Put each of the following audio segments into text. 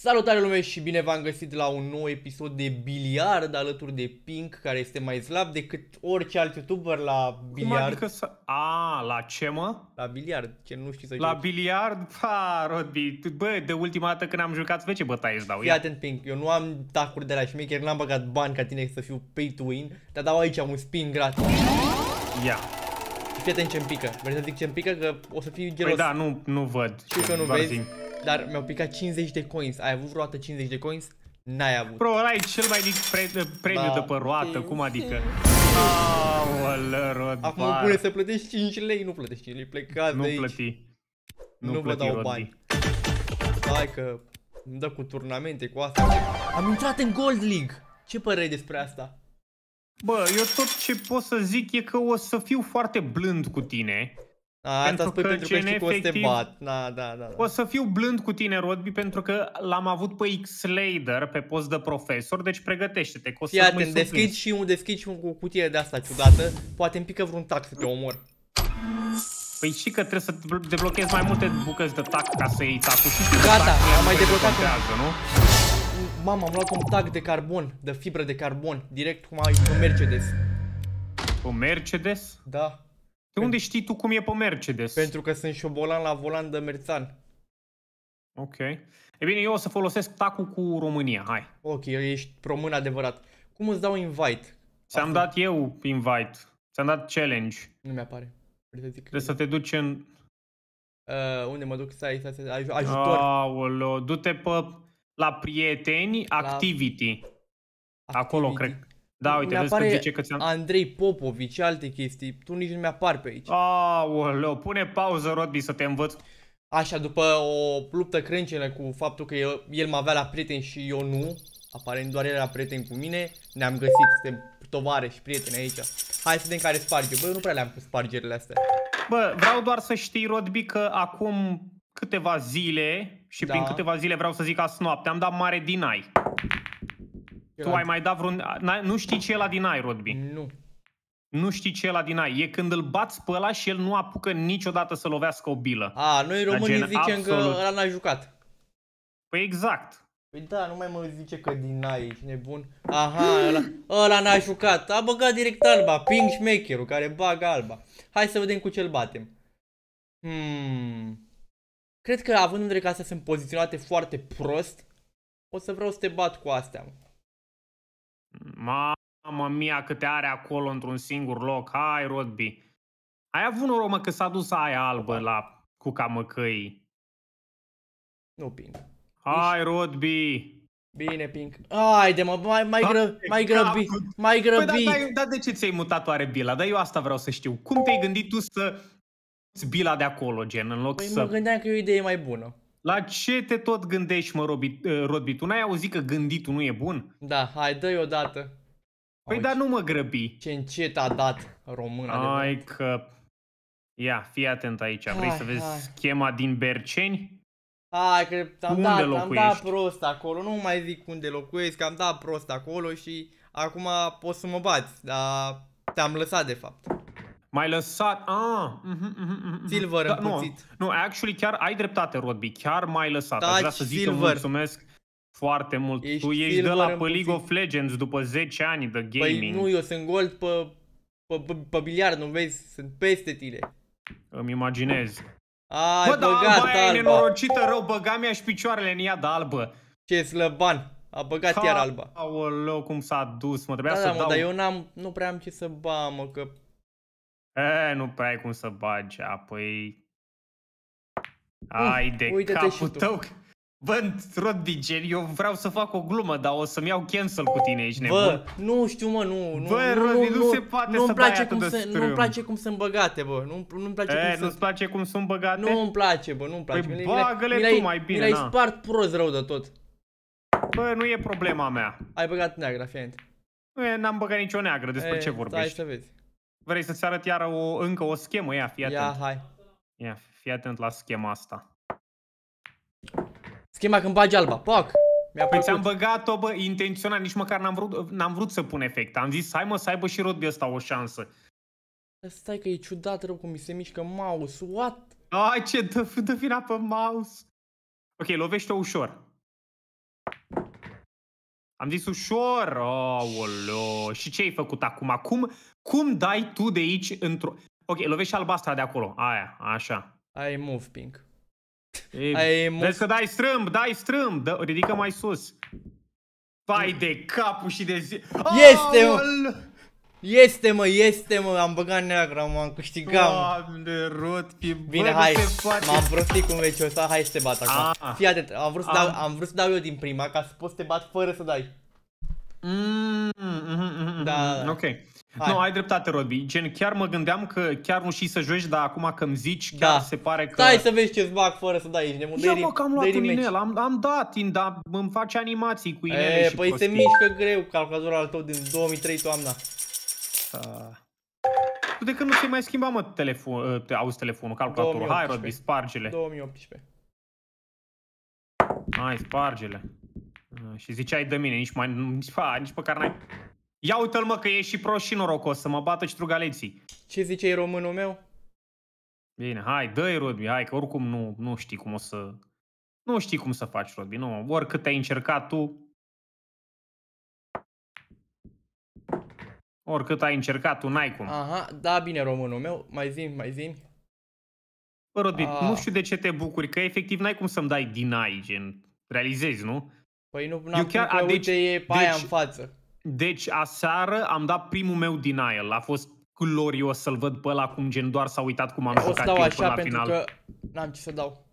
Salutare lume și bine v-am găsit la un nou episod de biliard alături de Pink, care este mai slab decât orice alt YouTuber la biliard. Cum adică să... A, la ce mă? La biliard, ce nu știi să La joci. biliard? Pa, Rodby, bă, de ultima dată când am jucat, vezi ce bătaie îți dau. Fii atent, Pink, eu nu am tacuri de la șmecher, n-am băgat bani ca tine să fiu pay to win, dar dau aici un spin gratis. Ia. Yeah. Fii atent ce-mi pică. Vrei să zic ce-mi pică? Că o să fiu păi gelos. Păi da, nu, nu văd. Știu că nu vezi. Zic. Dar mi-au picat 50 de coins. Ai avut vreodată 50 de coins? N-ai avut. Bro, ăla e cel mai mic pre premiu de pe roată, cum adică? Aolă, rod, Acum pune să plătești 5 lei, nu plătești 5 lei, plecați nu de aici. Plăti. Nu, nu plăti. Nu vă dau bani. Hai că îmi dă cu turnamente, cu asta. Am intrat în Gold League. Ce părere despre asta? Bă, eu tot ce pot să zic e că o să fiu foarte blând cu tine. A, da, asta spui că pentru că știi cum o să te bat. Da, da, da, da. O să fiu blând cu tine, Rodby, pentru că l-am avut pe X-Lader pe post de profesor, deci pregătește-te că o să Fii atent, deschid și, un, deschid și un, cu cutie de asta ciudată, poate îmi pică vreun tac să te omor. Păi și că trebuie să deblochezi mai multe bucăți de tac ca să iei tacul și știi Gata, tac, am mai deblocat un... nu? Mama, am luat un tac de carbon, de fibră de carbon, direct cum ai un Mercedes. Un Mercedes? Da. De unde știi tu cum e pe Mercedes? Pentru că sunt șobolan la volan de merțan. Ok. E bine, eu o să folosesc tacul cu România, hai. Ok, ești român adevărat. Cum îți dau invite? Ți-am dat eu invite. Ți-am dat challenge. Nu mi-apare. Trebuie să te duci în... Uh, unde mă duc? ai, să ai ajutor. Aoleo, du-te pe la prieteni, activity. La... activity. Acolo, activity. cred. Da, uite, vezi apare că zice că ți-am... Andrei Popovici, alte chestii. Tu nici nu mi-apar pe aici. Aoleu, pune pauză, Rodby, să te învăț. Așa, după o luptă crâncenă cu faptul că eu, el mă avea la prieten și eu nu, aparent doar el era prieten cu mine, ne-am găsit, suntem tovare și prieteni aici. Hai să vedem care sparge. Bă, eu nu prea le-am cu spargerile astea. Bă, vreau doar să știi, Rodby, că acum câteva zile și da. prin câteva zile vreau să zic azi noapte, am dat mare dinai. Tu ai mai dat vreun... Nu știi ce e la din Rodby? Nu. Nu știi ce e la din ai. E când îl bați pe ăla și el nu apucă niciodată să lovească o bilă. A, noi românii gen, zicem absolut. că ăla n-a jucat. Păi exact. Păi da, nu mai mă zice că din ai ești nebun. Aha, ăla, ăla n-a jucat. A băgat direct alba. Ping șmecherul care bagă alba. Hai să vedem cu ce-l batem. Hmm. Cred că având în vedere că astea sunt poziționate foarte prost, o să vreau să te bat cu astea. Mamă mia câte are acolo într-un singur loc. Hai, Rodby. Ai avut noroc, mă, că s-a dus aia albă la cuca măcăii. Nu, Pink. Hai, Rodby. Bine, Pink. de mă, mai, mai, gră, mai grăbi, mai grăbi. Păi, da, de ce ți-ai mutat oare bila? Dar eu asta vreau să știu. Cum te-ai gândit tu să bila de acolo, gen, în loc păi să... mă gândeam că e o idee mai bună. La ce te tot gândești, mă, Robi, eh, Rodbi? Tu n-ai auzit că gânditul nu e bun? Da, hai, dă-i odată. Păi, Auzi. dar nu mă grăbi. Ce încet a dat român. Ai că... Ia, fii atent aici. Vrei hai, să vezi hai. schema din Berceni? Hai, că am unde dat, locuiești? am dat prost acolo. Nu mai zic unde locuiesc, am dat prost acolo și acum poți să mă bați, dar te-am lăsat de fapt. M-ai lăsat... Ah, mm-hmm, mhm, mm-hmm, mhm, Silver da, Nu, nu, actually chiar ai dreptate, Rodby. Chiar m-ai lăsat. Taci, Aș vrea să zic silver. că mulțumesc foarte mult. Ești tu ești de la pe League of Legends după 10 ani de gaming. Păi nu, eu sunt gold pe, pe, pe, pe biliard, nu vezi? Sunt peste tine. Îmi imaginez. Ai Bă, da, băgat da, alba. e nenorocită rău, băga mi și picioarele în ea de albă. Ce slăban. A băgat Ca, iar alba. Aoleu, cum s-a dus, mă trebuia da, să da, mă, dau... dar eu n-am, nu prea am ce să ba, mă, că E, nu prea ai cum să bagi, apoi... Ai de Uite capul tău. Bă, Rodbigen, eu vreau să fac o glumă, dar o să-mi iau cancel cu tine, ești nebun. Bă, nu știu, mă, nu. nu bă, nu, Rodby, nu, nu, se poate nu-mi place cum să Nu-mi place cum sunt băgate, bă. Nu, nu-mi place e, cum nu-ți să... place cum sunt băgate? Nu-mi place, bă, nu-mi place. Păi bagă-le tu mai bine, Mi l-ai spart prost rău de tot. Bă, nu e problema mea. Ai băgat neagră, fiind. Nu, n-am băgat nicio neagră, despre e, ce vorbești? Hai să vezi. Vrei să-ți arăt iară o, încă o schemă? Ia, fii atent. Ia, hai. Ia, fii atent la schema asta. Schema când bagi alba. Poc! Mi-a păi ți-am băgat-o, bă, intenționat. Nici măcar n-am vrut, n-am vrut să pun efect. Am zis, hai mă, să aibă și rugby ăsta o șansă. Stai că e ciudat rău cum mi se mișcă mouse. What? Ai, ce dă, dă vina pe mouse. Ok, lovește-o ușor. Am zis ușor, aoleo. Și ce ai făcut acum? Cum, cum dai tu de aici într-o... Ok, lovești albastra de acolo, aia, așa. Ai move pink. Ai move... Vezi că dai strâmb, dai strâmb, ridică mai sus. Vai de capul și de zi... Este! Aoleo! Este mă, este mă, am băgat neagra, m-am câștigat Doamne, rot, pe Bine, hai, m-am prostit cu vei ăsta, hai să te bat acum ah. Fii atent, am vrut, să dau, ah. am vrut să dau eu din prima ca să poți să te bat fără să dai mm-hmm, Da, mm-hmm, ok Hai. Nu, ai dreptate, Robi. Gen, chiar mă gândeam că chiar nu știi să joci, dar acum când zici, chiar da. se pare că... Stai să vezi ce-ți bag fără să dai, ne Ia mă, că am luat un inel, am, am dat, in, da, îmi face animații cu inele e, și Păi prostii. se mișcă greu calculatorul al tău din 2003 toamna asta... De când nu te mai schimba, mă, telefon, ă, te auzi telefonul, calculatorul. 2018. Hai, Rodby, spargele. 2018. Hai, spargele. Ă, și ziceai de mine, nici, mai, nici, fa, nici care n-ai... Ia uite-l, mă, că e și prost și norocos, să mă bată și trugaleții. Ce zicei românul meu? Bine, hai, dă-i, Rodby, hai, că oricum nu, nu știi cum o să... Nu știi cum să faci, Rodby, nu. Oricât ai încercat tu, Oricât ai încercat, tu n-ai cum. Aha, da, bine românul meu. Mai zim, mai zim. Bă, Rodit, nu ah. știu de ce te bucuri, că efectiv n-ai cum să-mi dai ai, gen, realizezi, nu? Păi nu, n-am chiar, cum că, a, deci, uite, e paia deci, în față. Deci, aseară am dat primul meu denial. A fost glorios să-l văd pe ăla cum gen doar s-a uitat cum am o jucat să dau așa la pentru final. că n-am ce să dau.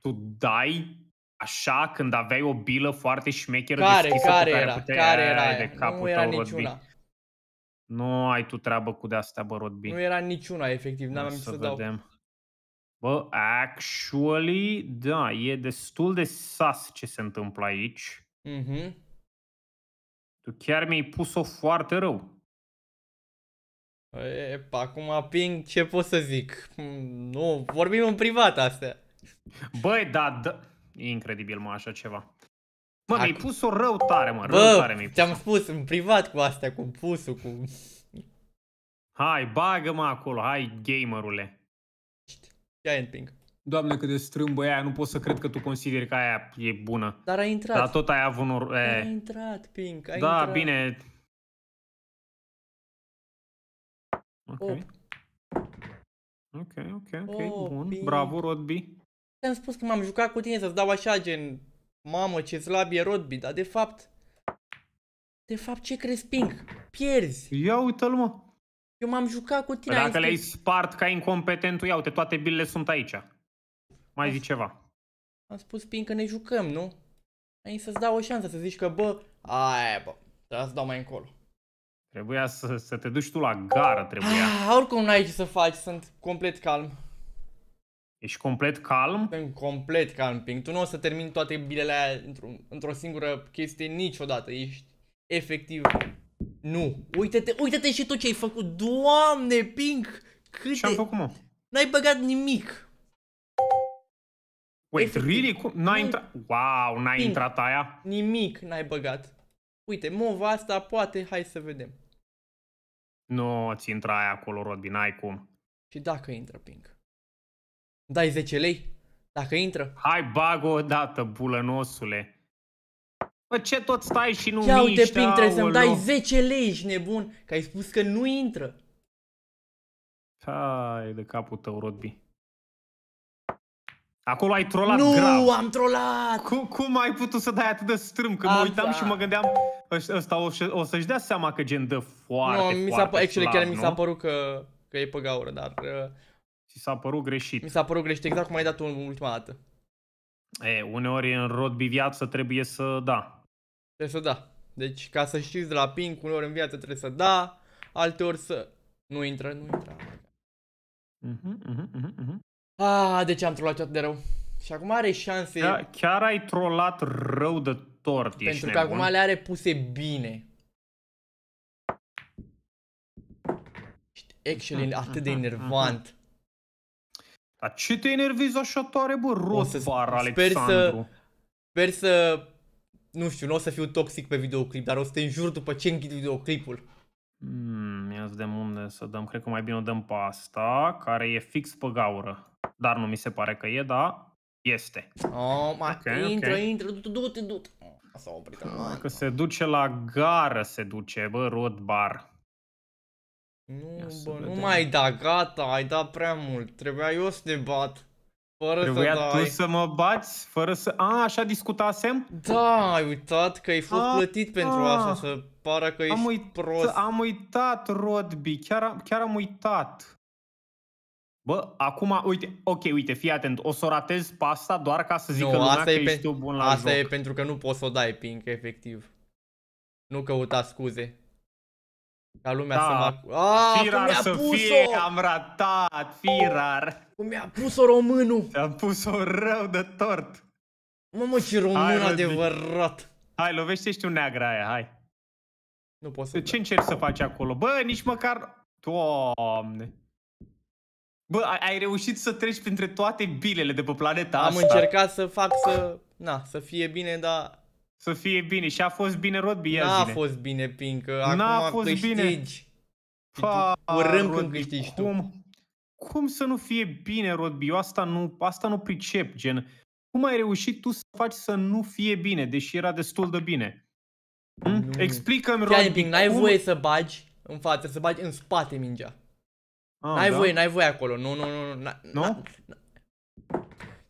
Tu dai așa când aveai o bilă foarte șmecheră care, deschisă care, care era, puteai... care era De capul nu era tău, niciuna. Rodby. Nu ai tu treabă cu de-astea, bă, Rodby. Nu era niciuna, efectiv, n-am să, să dau. vedem. Bă, actually, da, e destul de sas ce se întâmplă aici. Mm-hmm. Tu chiar mi-ai pus-o foarte rău. E, acum, ping, ce pot să zic? Mm, nu, vorbim în privat astea. Băi, da, da. E incredibil, mă, așa ceva. Mă, mi-ai pus-o rău tare, mă, rău tare mi-ai ți-am spus în privat cu astea, cu pusul, cu... Hai, bagă-mă acolo, hai, gamerule. Giant Pink. Doamne, cât de strâmbă e aia, nu pot să cred că tu consideri că aia e bună. Dar ai intrat. Dar tot ai avut un... Ai intrat, Pink, ai da, intrat. Da, bine. Ok. Ok, ok, ok, oh, bun. Pink. Bravo, Rodby. Te-am spus că m-am jucat cu tine să-ți dau așa, gen, Mamă, ce slab e Rodby, dar de fapt... De fapt, ce crezi, Pink? Pierzi. Ia uite-l, mă. Eu m-am jucat cu tine. Dacă le-ai spart ca incompetentul, ia uite, toate bilele sunt aici. Mai zici ceva. Am spus, Pink, că ne jucăm, nu? Ai să-ți dau o șansă să zici că, bă, aia, bă, trebuie da, să dau mai încolo. Trebuia să, să te duci tu la gară, trebuia. Ah, oricum n-ai ce să faci, sunt complet calm. Ești complet calm? Sunt complet calm, Tu nu o să termini toate bilele aia într-o, într singură chestie niciodată. Ești efectiv... Nu. Uite-te, uite-te și tu ce ai făcut. Doamne, Pink! Câte... Ce-am făcut, mă? N-ai băgat nimic. Wait, efectiv. really? N-ai intrat... Wow, n-ai intrat aia? Nimic n-ai băgat. Uite, mova asta poate, hai să vedem. Nu, ți intra aia acolo, Robin, ai cum. Și dacă intră Pink? Dai 10 lei? Dacă intră? Hai, bag o dată, bulănosule. Bă, ce tot stai și nu Ia uite, Pintre, să-mi dai 10 lei, ești nebun, că ai spus că nu intră. Hai de capul tău, Rodby. Acolo ai trolat nu, grav. Nu, am trolat! Cum, cum ai putut să dai atât de strâm? Că mă uitam și mă gândeam, ăsta o, o să-și dea seama că gen dă foarte, nu, mi s-a, foarte actually, chiar nu? mi s-a părut că, că e pe gaură, dar... Uh, ți s-a părut greșit. Mi s-a părut greșit, exact cum ai dat ultima dată. E, uneori în rodbi viață trebuie să da. Trebuie să da. Deci ca să știți de la ping, uneori în viață trebuie să da, alteori să... Nu intră, nu intră. uh-huh, uh-huh. Ah, ce am trolat atât de rău. Și acum are șanse... Chiar, chiar ai trolat rău de tort, Pentru ești că nebun. acum le are puse bine. Ești actually mhm, mhm, atât de mhm, enervant. Dar ce te enervezi așa tare, bă, Rosvar, Alexandru? Sper să, sper să, nu știu, nu o să fiu toxic pe videoclip, dar o să te înjur după ce închid videoclipul. Hmm, ia de unde să dăm. Cred că mai bine o dăm pe asta, care e fix pe gaură. Dar nu mi se pare că e, da, este. Oh, ma, okay, intră, okay. intră, du-te, du-te, du-te. S-a oprit. Că se duce la gară, se duce, bă, bar. Nu, bă, nu mai da, gata, ai dat prea mult. Trebuia eu să te bat. Fără Trebuia să dai. tu să mă bați fără să... A, așa discutasem? Da, ai uitat că ai fost a, plătit pentru a, asta, să pară că am ești uit, prost. Am uitat, Rodby, chiar, chiar am uitat. Bă, acum, uite, ok, uite, fii atent, o să ratez pe asta doar ca să zică nu, lumea asta că e ești tu bun la Asta joc. e pentru că nu poți să o dai, Pink, efectiv. Nu căuta scuze. Ca lumea da. să mă... Ah, firar cum să pus-o! fie, am ratat, firar! Cum mi-a pus-o românul! Am pus-o rău de tort! Mamă, ce român hai, adevărat! Hai, lovește-și tu neagra aia, hai! Nu poți să... Ce încerci să faci acolo? Bă, nici măcar... Doamne! Bă, ai reușit să treci printre toate bilele de pe planeta am asta. Am încercat să fac să... Na, să fie bine, dar să fie bine. Și a fost bine rugby, ia N-a fost bine, Pincă. Acum N-a fost câștigi. bine. Pa, când câștigi cum, tu. Cum să nu fie bine rugby? Eu asta nu, asta nu pricep, gen. Cum ai reușit tu să faci să nu fie bine, deși era destul de bine? Hm? Explică-mi, rugby. n-ai cum... voie să bagi în față, să bagi în spate mingea. Ah, n-ai da? voie, n-ai voie acolo. Nu, nu, nu. nu. no?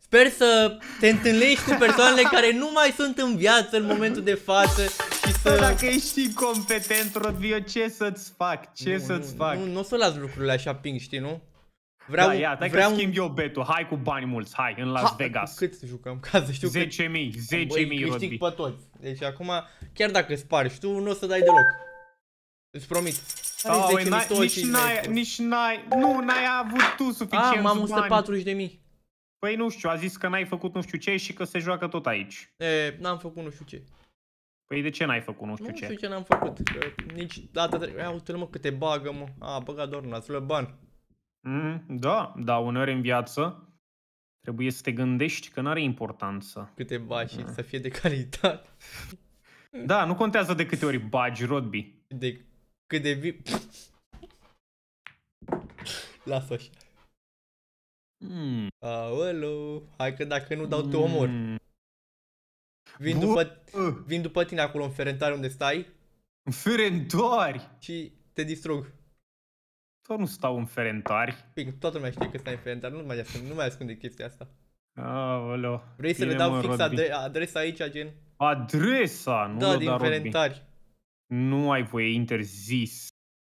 Sper să te întâlnești cu persoanele care nu mai sunt în viață în momentul de față și să... Dacă ești incompetent, Rodvio, ce să-ți fac? Ce nu, să-ți fac? Nu, nu o să las lucrurile așa ping, știi, nu? Vreau, da, ia, stai vreau... schimb eu betul. Hai cu bani mulți, hai, în Las ha, Vegas. Cât jucăm? Ca să știu 10.000, 10.000, Rodvi. pe toți. Deci acum, chiar dacă spargi tu, nu o să dai deloc. Îți promit. Are oh, nici n-ai, nici n-ai, nu, n-ai avut tu suficient ah, m-am 140.000. Păi nu știu, a zis că n-ai făcut nu știu ce și că se joacă tot aici. E, n-am făcut nu știu ce. Păi de ce n-ai făcut nu știu ce? Nu știu ce n-am făcut, că nici data trecută, ia uite mă câte bagă mă, a băga doar un ban. Mm, da, da, uneori în viață trebuie să te gândești că n-are importanță. Câte bagi și mm. să fie de calitate. Da, nu contează de câte ori bagi rugby. De cât de vi... Lasă și Mm. Aolo, hai că dacă nu dau te omor. Hmm. Vin, după, vin după tine acolo în ferentare unde stai. În ferentari? Și te distrug. Tot nu stau în ferentari. Păi, toată lumea știe că stai în ferentari, nu mai ascunde, nu mai ascunde chestia asta. Aolo. Vrei să le dau fix adre- adresa aici, gen? Adresa, nu Da, din ferentari. Nu ai voie, interzis.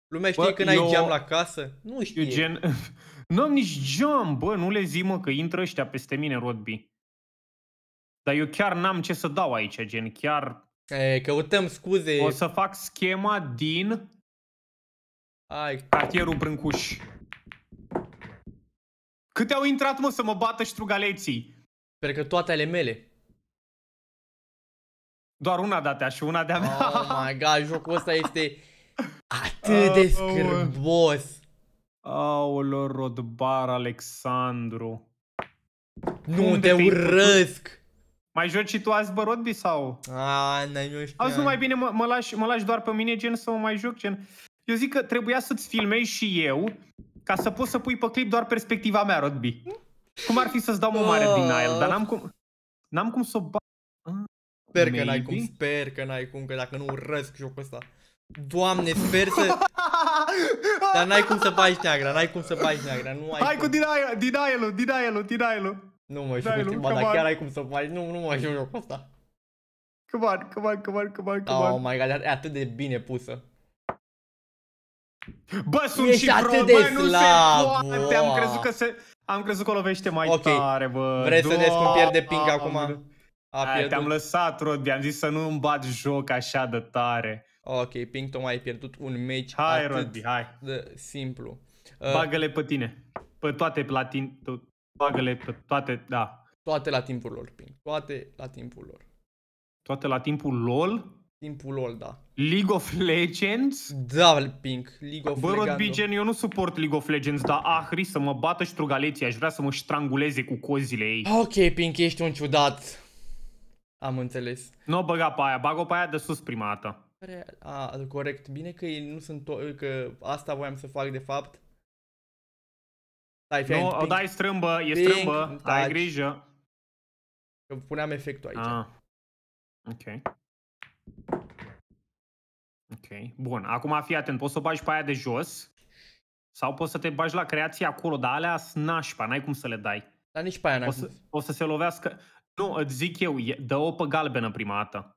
Lumea știe Bă, când eu... ai geam la casă? Nu știu. gen, N-am nici geam, bă, nu le zi, mă, că intră ăștia peste mine, Rodby. Dar eu chiar n-am ce să dau aici, gen, chiar... E, căutăm scuze. O să fac schema din... Ai. Cartierul Brâncuș. Câte au intrat, mă, să mă bată ștrugaleții? Sper că toate ale mele. Doar una de și una de-a mea. Oh my god, jocul ăsta este atât de scârbos. Aolo, Rodbar, Alexandru. Nu Unde te urăsc! Mai joci și tu azi, bă, Rodby, sau? A, n-ai, nu știu. Azi nu mai bine mă, mă, lași, mă lași doar pe mine, gen, să mă mai joc, gen... Eu zic că trebuia să-ți filmezi și eu, ca să poți să pui pe clip doar perspectiva mea, Rodby. Cum ar fi să-ți dau o mare din el, dar n-am cum... N-am cum să o ba... Sper că n-ai cum, sper că n-ai cum, că dacă nu urăsc jocul ăsta. Doamne, sper să... Dar n-ai cum să bagi neagra, n-ai cum să bagi neagra, nu ai Hai cum. cu denial, denial-ul, denial-ul, denial-ul. Nu mă știu, Dai, ba, dar chiar ai cum să faci, nu, nu mă știu eu cu asta. Come on, come on, come on, come on, come oh on. Oh my god, e atât de bine pusă. Bă, sunt Ești și atât de bă, slab, nu se poate. Am crezut că se... Am crezut că o lovește mai okay. tare, bă. Vrei să ne spun pierde ping acum? Te-am lăsat, Rod, am zis să nu îmi bat joc așa de tare. Ok, Pink, Pinkton ai pierdut un meci hai, atât Rodby, hai. de simplu. Uh, bagă-le pe tine. Pe toate platin... Bagă-le pe toate, da. Toate la timpul lor, Pink. Toate la timpul lor. Toate la timpul LOL? Timpul LOL, da. League of Legends? Da, Pink. League of Bă, Rodby, gen, eu nu suport League of Legends, dar ahri ah, să mă bată strugaleții. Aș vrea să mă stranguleze cu cozile ei. Ok, Pink, ești un ciudat. Am înțeles. Nu o băga pe aia, bag-o pe aia de sus prima dată care... A, da, corect. Bine că ei nu sunt... că asta voiam să fac de fapt. Stai, nu, o dai strâmbă, e ping, strâmbă, ai grijă. Că puneam efectul aici. Ah. Ok. Ok, bun. Acum fii atent, poți să o bagi pe aia de jos sau poți să te bagi la creație acolo, dar alea sunt nașpa, n-ai cum să le dai. Dar nici pe aia n-ai o să, o să se lovească... Nu, îți zic eu, dă-o pe galbenă prima dată.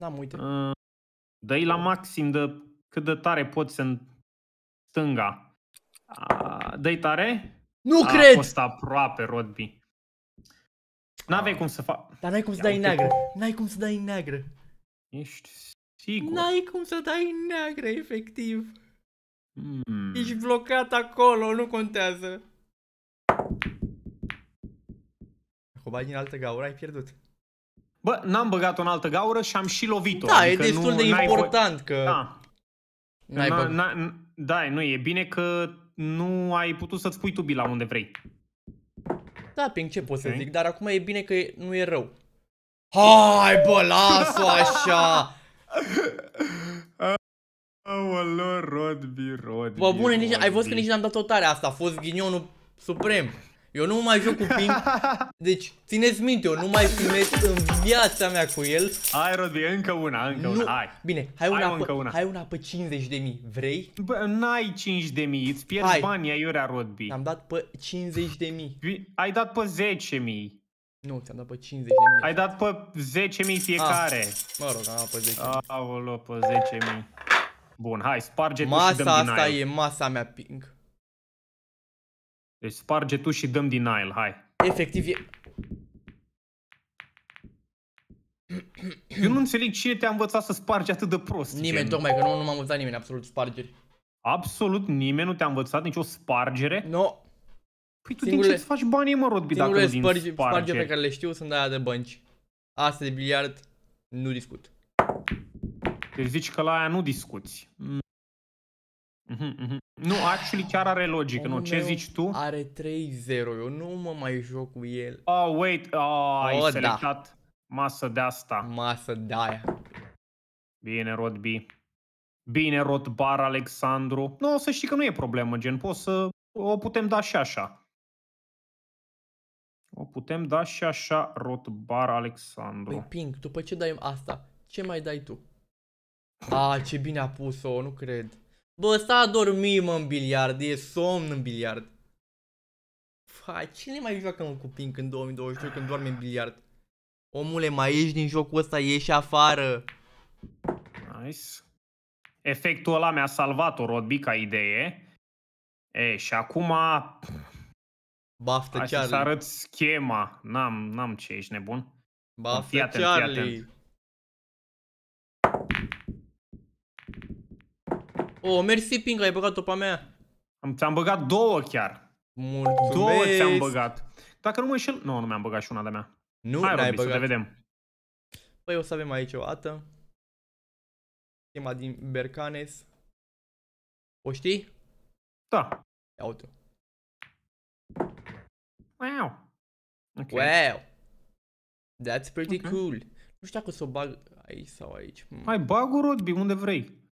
N-am uite. Uh, ă, dă la maxim de cât de tare poți în stânga. Uh, dă tare. Nu A cred! A fost aproape, Rodby. N-avei ah. cum să faci. Dar n-ai cum să dai în neagră. N-ai cum să dai în neagră. Ești sigur? N-ai cum să dai în neagră, efectiv. Hmm. Ești blocat acolo, nu contează. Dacă o bagi în altă gaură, ai pierdut. Bă, n-am băgat-o altă gaură și am și lovit-o. Da, adică e destul nu, de important că... Da. N-ai n-a, n-a, da, nu, e bine că nu ai putut să-ți pui tubii unde vrei. Da, prin ce pot okay. să zic, dar acum e bine că nu e rău. Hai, bă, las-o așa! Aolor, Rodbi, Rodbi. Bă, bune, nici, ai văzut că nici n-am dat o tare asta, a fost ghinionul suprem. Eu nu mai joc cu ping. Deci, țineți minte, eu nu mai primesc în viața mea cu el. Hai, Rodi, încă una, încă nu. una, hai. Bine, hai, hai una, pe, una. hai una pe 50 de mii. Vrei? Bă, n-ai 5 de mii, îți pierzi hai. banii aiurea, Rodi. Am dat pe 50 de mii. Ai dat pe 10 mii. Nu, ți-am dat pe 50 de mii. Ai dat pe 10.000 fiecare. Ah, mă rog, am dat pe 10 mii. Aolo, pe mii. Bun, hai, sparge Masa și dăm din asta e masa mea ping. Deci sparge tu și dăm din ail, hai. Efectiv e... Eu nu înțeleg ce te-a învățat să spargi atât de prost. Nimeni, gen. tocmai că nu, nu m-a învățat nimeni absolut spargeri. Absolut nimeni nu te-a învățat nicio spargere? Nu. No. Păi tu singurile, din ce faci banii, mă, Rodbi, dacă nu din sparge, sparge pe care le știu sunt aia de bănci. Asta de biliard, nu discut. Deci zici că la aia nu discuți. Mm. Mm-hmm, mm-hmm. Nu, actually chiar are logic, nu? Ce zici tu? Are 3-0, eu nu mă mai joc cu el. Oh, wait, oh, oh ai da. selectat masă de asta. Masă de aia. Bine, Rod B. Bine, Rod Bar, Alexandru. Nu, o să știi că nu e problemă, gen, poți să o putem da și așa. O putem da și așa, Rotbar Alexandru. Păi, Pink, după ce dai asta, ce mai dai tu? A, ce bine a pus-o, nu cred. Bă, sta a dormit mă, în biliard. E somn în biliard. Fai, cine mai joacă un cuping ping în 2022 când doarme în biliard? Omule, mai ieși din jocul ăsta, ieși afară. Nice. Efectul ăla mi-a salvat-o, Rodbi, ca idee. E, și acum... Baftă, Charlie. să arăt schema. N-am, n-am ce, ești nebun? Baftă, înfiat, Charlie. Atent. Oh, mersi, Pink, ai băgat a mea. Am, ți-am băgat două chiar. Mulțumesc. Două ți-am băgat. Dacă nu mă înșel... Nu, nu mi-am băgat și una de mea. Nu, Hai, n-ai băgat. Să vedem. Păi o să avem aici o ată. Tema din Bercanes. O știi? Da. Ia uite Wow. Okay. Wow. That's pretty okay. cool. Nu știu dacă o să o bag aici sau aici. Hai, hmm. bag-o, Rodby, unde vrei.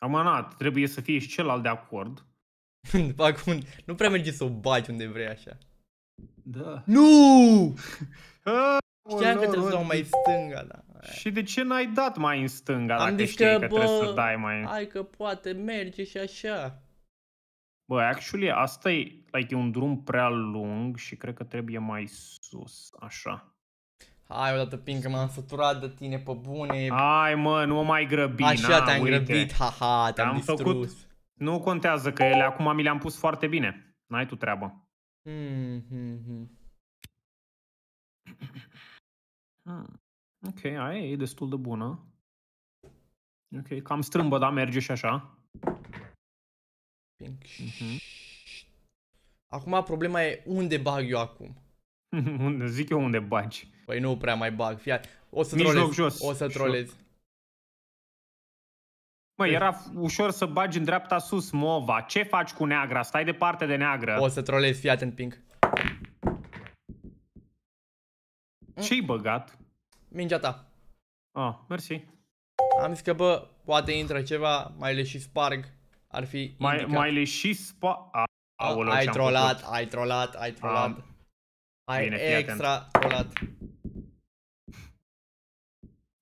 Amanat, trebuie să fie și celălalt de acord. Acum, nu prea merge să o bagi unde vrei așa. Da. Nu! A, Știam că trebuie să dau mai în stânga, da. Și de ce n-ai dat mai în stânga Am dacă știi că bă, trebuie să dai mai... Hai că poate merge și așa. Bă, actually, asta e, like, e un drum prea lung și cred că trebuie mai sus, așa. Hai odată, Pink, m-am săturat de tine pe bune. Hai mă, nu mă mai grăbi. Așa te-am grăbit, haha, te-am distrus. Făcut... Nu contează că ele acum mi le-am pus foarte bine. N-ai tu treabă. Hmm -hmm. Hmm. Ah, ok, aia e destul de bună. Ok, cam strâmbă, da, merge și așa. Pink. Mm -hmm. Acum problema e unde bag eu acum. Unde, zic eu unde bagi. Păi nu prea mai bag. Fia, o să trolezi. Jos. O să trolezi. Mă, era ușor să bagi în dreapta sus mova. Ce faci cu neagra? Stai departe de neagră. O să trolezi, fii atent, Pink. Ce-i băgat? Mingea ta. Ah, mersi. Am zis că, bă, poate intră ceva, mai le și sparg. Ar fi mai, mai le și spa... aolo, ai trolat, ai trolat, ai trolat, ai trolat. Hai, Bine, extra rolat.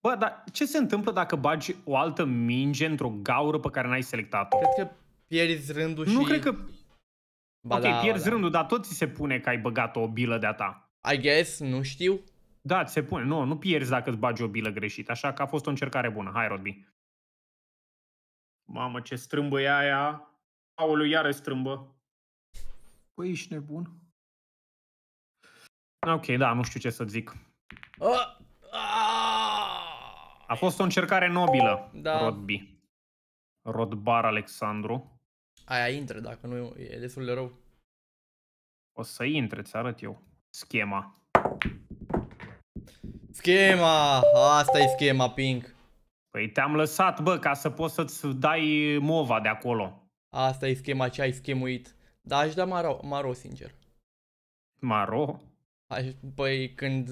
Bă, dar ce se întâmplă dacă bagi o altă minge într-o gaură pe care n-ai selectat-o? Cred că pierzi rândul nu și... Nu cred că... Ba ok, da, pierzi da. rândul, dar tot ți se pune că ai băgat o bilă de-a ta. I guess, nu știu. Da, ți se pune. Nu, nu pierzi dacă îți bagi o bilă greșit. Așa că a fost o încercare bună. Hai, Rodby. Mamă, ce strâmbă e aia. Aoleu, iară strâmbă. Păi, ești nebun. Ok, da, nu știu ce să zic. A fost o încercare nobilă, da. Rodby. Rodbar Alexandru. Aia intră, dacă nu e destul de rău. O să intre, ți arăt eu. Schema. Schema! Asta e schema, Pink. Păi te-am lăsat, bă, ca să poți să-ți dai mova de acolo. Asta e schema ce ai schemuit. Dar aș da Maro, Maro sincer. Maro? Păi când,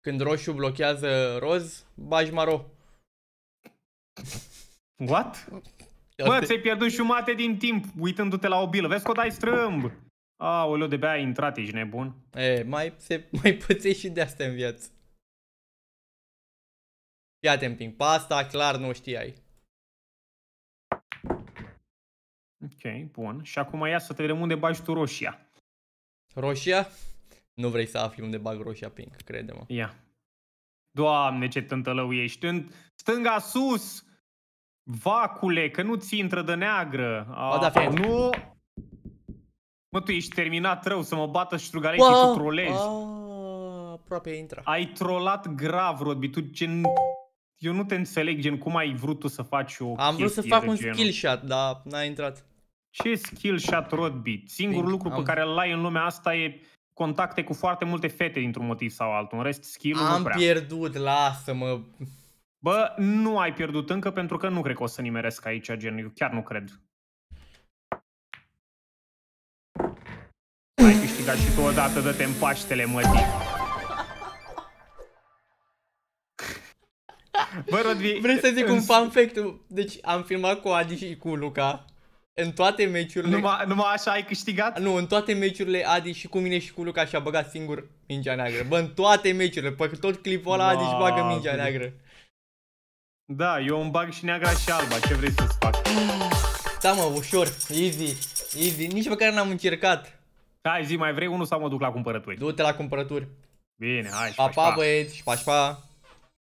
când roșu blochează roz, bagi maro. What? Bă, ți-ai pierdut jumate din timp uitându-te la o bilă. Vezi că o dai strâmb. Aoleu, de bea ai intrat, ești nebun. E, mai, se, mai pățești și de asta în viață. Ia te împing. Pe asta clar nu știai. Ok, bun. Și acum ia să te vedem unde bagi tu roșia. Roșia? Nu vrei să afli unde bag roșia pink, crede-mă. Ia. Doamne, ce tântălău ești. În stânga sus! Vacule, că nu-ți intră de neagră. Ba, da, fie. Nu! Mă, tu ești terminat rău să mă bată strugalei wow. și să trolezi. Wow. Aproape intră. Ai trolat grav, Rodby. Tu gen... Eu nu te înțeleg, gen, cum ai vrut tu să faci o Am vrut să fac un genul. skill shot, dar n-a intrat. Ce skill shot, Rodby? Singurul Pink. lucru Am... pe care îl ai în lumea asta e contacte cu foarte multe fete dintr-un motiv sau altul. În rest, skill Am nu prea. pierdut, lasă-mă. Bă, nu ai pierdut încă pentru că nu cred că o să nimeresc aici, gen, eu chiar nu cred. Ai câștigat și tu odată, dă-te în paștele, mătii. Bă, Rodvi... Vrei să zic un fun fact? Deci am filmat cu Adi și cu Luca în toate meciurile... Numai, numai așa ai câștigat? Nu, în toate meciurile Adi și cu mine și cu Luca și-a băgat singur mingea neagră. Bă, în toate meciurile, pe tot clipul ăla Adi își bagă mingea neagră. Da, eu îmi bag și neagra și alba, ce vrei să-ți fac? Da mă, ușor, easy, easy, nici măcar n-am încercat. Hai zi, mai vrei unul sau mă duc la cumpărături? Du-te la cumpărături. Bine, hai și pa, pa, pa băieți, și pa, și pa.